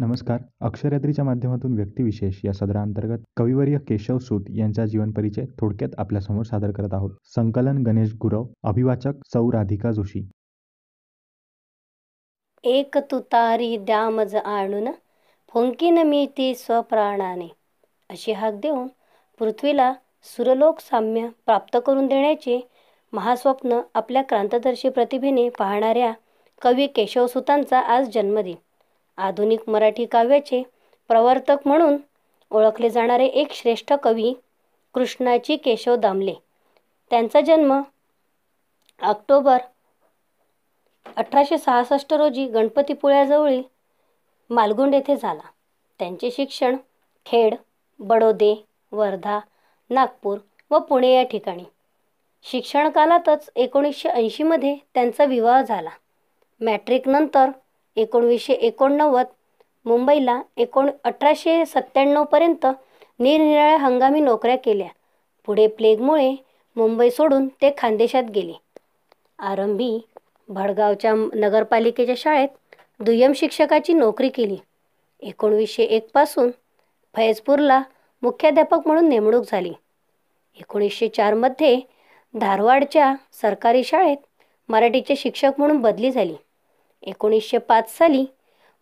नमस्कार अक्षरयात्रीच्या माध्यमातून व्यक्तिविशेष या सदरांतर्गत कविवर्य केशव सूत यांचा परिचय थोडक्यात आपल्यासमोर सादर करत आहोत संकलन गणेश गुरव अभिवाचक सौ राधिका जोशी एक तुतारी द्यामज आणून फुंकीन मी ती स्वप्राणाने अशी हाक देऊन पृथ्वीला सुरलोक साम्य प्राप्त करून देण्याचे महास्वप्न आपल्या क्रांतदर्शी प्रतिभेने पाहणाऱ्या कवी केशवसुतांचा आज जन्मदिन आधुनिक मराठी काव्याचे प्रवर्तक म्हणून ओळखले जाणारे एक श्रेष्ठ कवी कृष्णाची केशव दामले त्यांचा जन्म ऑक्टोबर अठराशे सहासष्ट रोजी गणपतीपुळ्याजवळील मालगुंड येथे झाला त्यांचे शिक्षण खेड बडोदे वर्धा नागपूर व पुणे या ठिकाणी शिक्षण शिक्षणकालातच एकोणीसशे ऐंशीमध्ये त्यांचा विवाह झाला मॅट्रिकनंतर एकोणवीसशे एकोणनव्वद मुंबईला एकोण अठराशे सत्त्याण्णवपर्यंत निरनिराळ्या हंगामी नोकऱ्या केल्या पुढे प्लेगमुळे मुंबई सोडून ते खानदेशात गेले आरंभी भडगावच्या नगरपालिकेच्या शाळेत दुय्यम शिक्षकाची नोकरी केली एकोणवीसशे एकपासून फैजपूरला मुख्याध्यापक म्हणून नेमणूक झाली एकोणीसशे चारमध्ये धारवाडच्या सरकारी शाळेत मराठीचे शिक्षक म्हणून बदली झाली एकोणीसशे पाच साली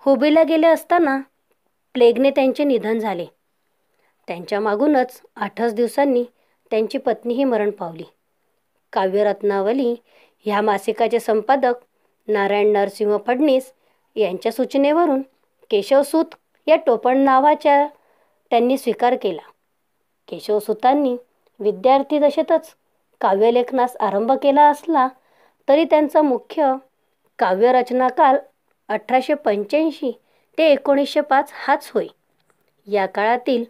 हुबेला गेले असताना प्लेगने त्यांचे निधन झाले त्यांच्या मागूनच आठच दिवसांनी त्यांची पत्नीही मरण पावली काव्यरत्नावली ह्या मासिकाचे संपादक नारायण नरसिंह फडणीस यांच्या सूचनेवरून केशवसूत या टोपण नावाच्या त्यांनी स्वीकार केला केशवसुतांनी विद्यार्थी दशेतच काव्यलेखनास आरंभ केला असला तरी त्यांचा मुख्य काल अठराशे पंच्याऐंशी ते एकोणीसशे पाच हाच होय या काळातील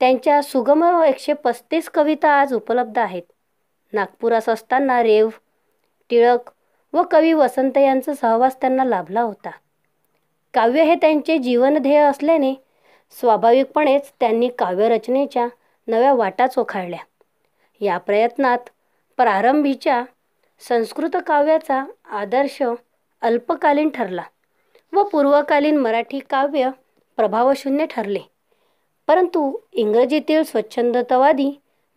त्यांच्या सुगम एकशे पस्तीस कविता आज उपलब्ध आहेत नागपुरास असताना रेव टिळक व कवी वसंत यांचा सहवास त्यांना लाभला होता काव्य हे त्यांचे जीवनध्येय असल्याने स्वाभाविकपणेच त्यांनी काव्यरचनेच्या नव्या वाटा चोखाळल्या या प्रयत्नात प्रारंभीच्या संस्कृत काव्याचा आदर्श अल्पकालीन ठरला व पूर्वकालीन मराठी काव्य प्रभावशून्य ठरले परंतु इंग्रजीतील स्वच्छंदतावादी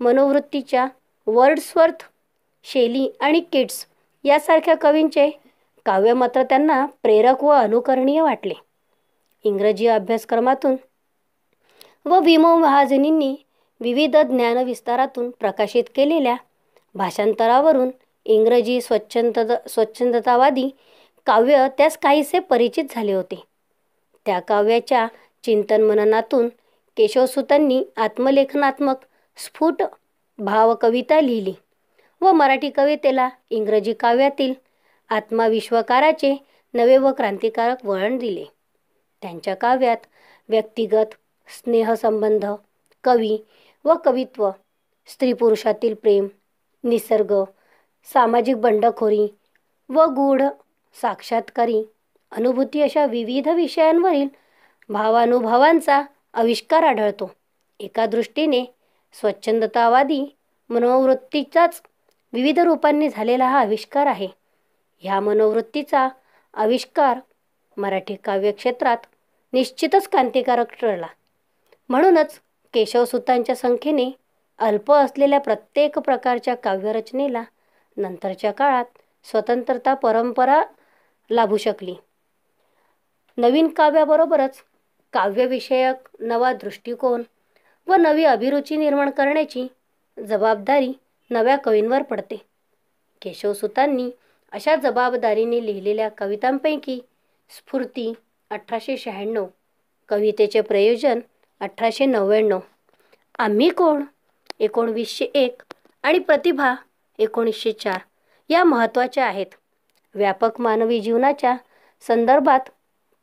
मनोवृत्तीच्या वर्डस्वर्थ शैली आणि किट्स यासारख्या कवींचे काव्य मात्र त्यांना प्रेरक व अनुकरणीय वाटले इंग्रजी अभ्यासक्रमातून व विमो महाजनींनी विविध ज्ञानविस्तारातून प्रकाशित केलेल्या भाषांतरावरून इंग्रजी स्वच्छंद स्वच्छंदतावादी काव्य त्यास काहीसे परिचित झाले होते त्या काव्याच्या चिंतन मननातून केशवसुतांनी आत्मलेखनात्मक स्फुट भावकविता लिहिली व मराठी कवितेला इंग्रजी काव्यातील आत्माविश्वकाराचे नवे व क्रांतिकारक वळण दिले त्यांच्या काव्यात व्यक्तिगत स्नेहसंबंध कवी व कवित्व स्त्री पुरुषातील प्रेम निसर्ग सामाजिक बंडखोरी व गूढ साक्षात्कारी अनुभूती अशा विविध विषयांवरील भावानुभवांचा आविष्कार आढळतो एका दृष्टीने स्वच्छंदतावादी मनोवृत्तीचाच विविध रूपांनी झालेला हा आविष्कार आहे ह्या मनोवृत्तीचा आविष्कार मराठी काव्यक्षेत्रात निश्चितच क्रांतिकारक ठरला म्हणूनच केशवसुतांच्या संख्येने अल्प असलेल्या प्रत्येक प्रकारच्या काव्यरचनेला नंतरच्या काळात स्वतंत्रता परंपरा लाभू शकली नवीन काव्याबरोबरच काव्यविषयक नवा दृष्टिकोन व नवी अभिरुची निर्माण करण्याची जबाबदारी नव्या कवींवर पडते केशवसुतांनी अशा जबाबदारीने लिहिलेल्या कवितांपैकी स्फूर्ती अठराशे शहाण्णव कवितेचे प्रयोजन अठराशे नव्याण्णव आम्ही कोण एकोणवीसशे एक आणि प्रतिभा एकोणीसशे चार या महत्त्वाच्या आहेत व्यापक मानवी जीवनाच्या संदर्भात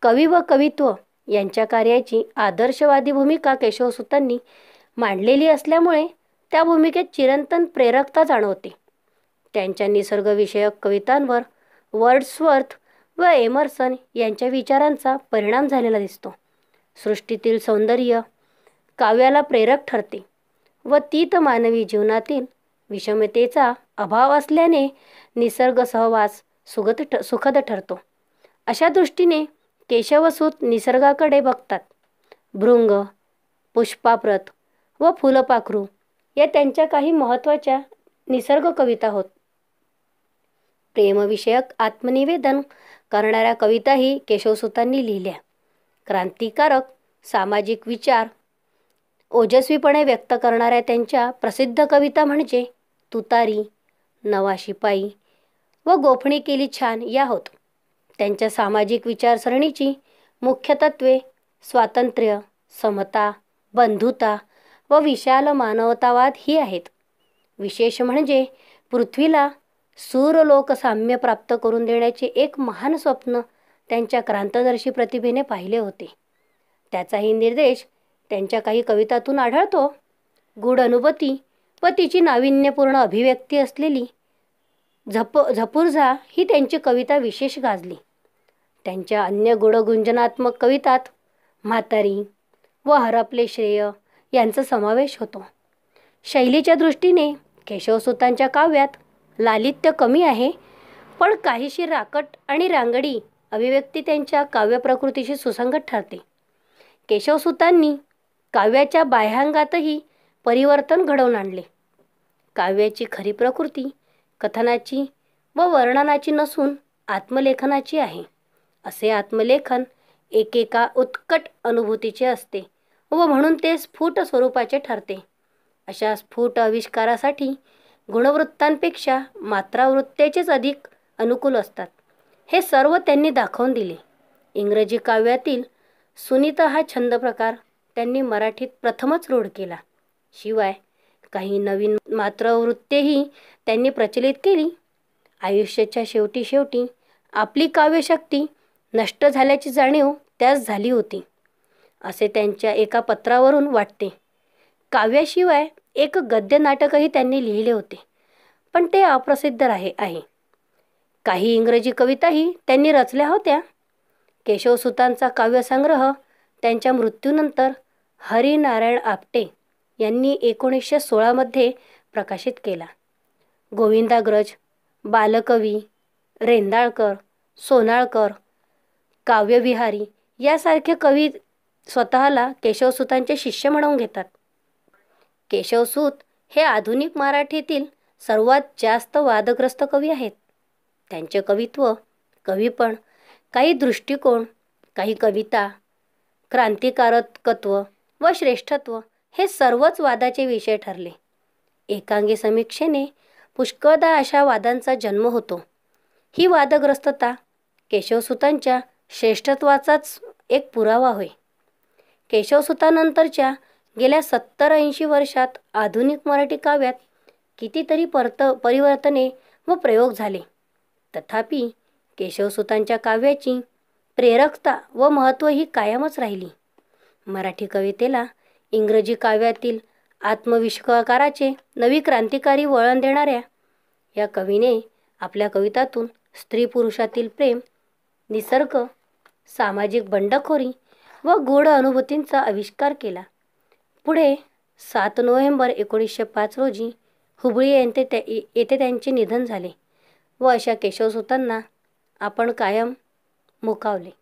कवी व कवित्व यांच्या कार्याची आदर्शवादी भूमिका केशवसुतांनी मांडलेली असल्यामुळे त्या भूमिकेत चिरंतन प्रेरकता जाणवते त्यांच्या निसर्गविषयक कवितांवर वर्ड्सवर्थ व एमर्सन यांच्या विचारांचा परिणाम झालेला दिसतो सृष्टीतील सौंदर्य काव्याला प्रेरक ठरते व ती मानवी जीवनातील विषमतेचा अभाव असल्याने निसर्ग सहवास सुगत ठ सुखद ठरतो अशा दृष्टीने केशवसूत निसर्गाकडे बघतात भृंग पुष्पाप्रत व फुलपाखरू या त्यांच्या काही महत्त्वाच्या निसर्ग कविता होत प्रेमविषयक आत्मनिवेदन करणाऱ्या कविताही केशवसुतांनी लिहिल्या क्रांतिकारक सामाजिक विचार ओजस्वीपणे व्यक्त करणाऱ्या त्यांच्या प्रसिद्ध कविता म्हणजे तुतारी नवा शिपाई व गोफणी केली छान या होत त्यांच्या सामाजिक विचारसरणीची मुख्य तत्वे स्वातंत्र्य समता बंधुता व विशाल मानवतावाद ही आहेत विशेष म्हणजे पृथ्वीला सूरलोकसाम्य साम्य प्राप्त करून देण्याचे एक महान स्वप्न त्यांच्या क्रांतदर्शी प्रतिभेने पाहिले होते त्याचाही निर्देश त्यांच्या काही कवितातून आढळतो गूढ अनुभूती व तिची नाविन्यपूर्ण अभिव्यक्ती असलेली झप झपुर्झा ही त्यांची कविता विशेष गाजली त्यांच्या अन्य गुढगुंजनात्मक कवितात म्हातारी व हरपले श्रेय यांचा समावेश होतो शैलीच्या दृष्टीने केशवसुतांच्या काव्यात लालित्य कमी आहे पण काहीशी राकट आणि रांगडी अभिव्यक्ती त्यांच्या काव्यप्रकृतीशी सुसंगत ठरते केशवसुतांनी काव्याच्या बाह्यांगातही परिवर्तन घडवून आणले काव्याची खरी प्रकृती कथनाची व वर्णनाची नसून आत्मलेखनाची आहे असे आत्मलेखन एकेका उत्कट अनुभूतीचे असते व म्हणून ते स्फुट स्वरूपाचे ठरते अशा स्फुट आविष्कारासाठी गुणवृत्तांपेक्षा मात्रावृत्तेचेच अधिक अनुकूल असतात हे सर्व त्यांनी दाखवून दिले इंग्रजी काव्यातील सुनीता हा छंद प्रकार त्यांनी मराठीत प्रथमच रूढ केला शिवाय काही नवीन मात्रवृत्तेही त्यांनी प्रचलित केली आयुष्याच्या शेवटी शेवटी आपली काव्यशक्ती नष्ट झाल्याची जाणीव त्यास झाली होती असे त्यांच्या एका पत्रावरून वाटते काव्याशिवाय एक गद्य नाटकही त्यांनी लिहिले होते पण ते अप्रसिद्ध राहे आहे काही इंग्रजी कविताही त्यांनी रचल्या होत्या केशवसुतांचा काव्यसंग्रह त्यांच्या मृत्यूनंतर हरिनारायण आपटे यांनी एकोणीसशे सोळामध्ये प्रकाशित केला गोविंदाग्रज बालकवी रेंदाळकर सोनाळकर काव्यविहारी यासारखे कवी स्वतःला केशवसुतांचे शिष्य म्हणून घेतात केशवसूत हे आधुनिक मराठीतील सर्वात जास्त वादग्रस्त कवी आहेत त्यांचे कवित्व कवीपण काही दृष्टिकोन काही कविता क्रांतिकारकत्व व श्रेष्ठत्व हे सर्वच वादाचे विषय ठरले एकांगी समीक्षेने पुष्कळदा अशा वादांचा जन्म होतो ही वादग्रस्तता केशवसुतांच्या श्रेष्ठत्वाचाच एक पुरावा होय केशवसुतानंतरच्या गेल्या सत्तर ऐंशी वर्षात आधुनिक मराठी काव्यात कितीतरी परत परिवर्तने व प्रयोग झाले तथापि केशवसुतांच्या काव्याची प्रेरकता व महत्त्व ही कायमच राहिली मराठी कवितेला इंग्रजी काव्यातील आत्मविष्काराचे नवी क्रांतिकारी वळण देणाऱ्या या कवीने आपल्या कवितातून स्त्री पुरुषातील प्रेम निसर्ग सामाजिक बंडखोरी व गोड अनुभूतींचा आविष्कार केला पुढे सात नोव्हेंबर एकोणीसशे पाच रोजी हुबळी येथे त्या येथे त्यांचे निधन झाले व अशा केशवसुतांना आपण कायम मुकावले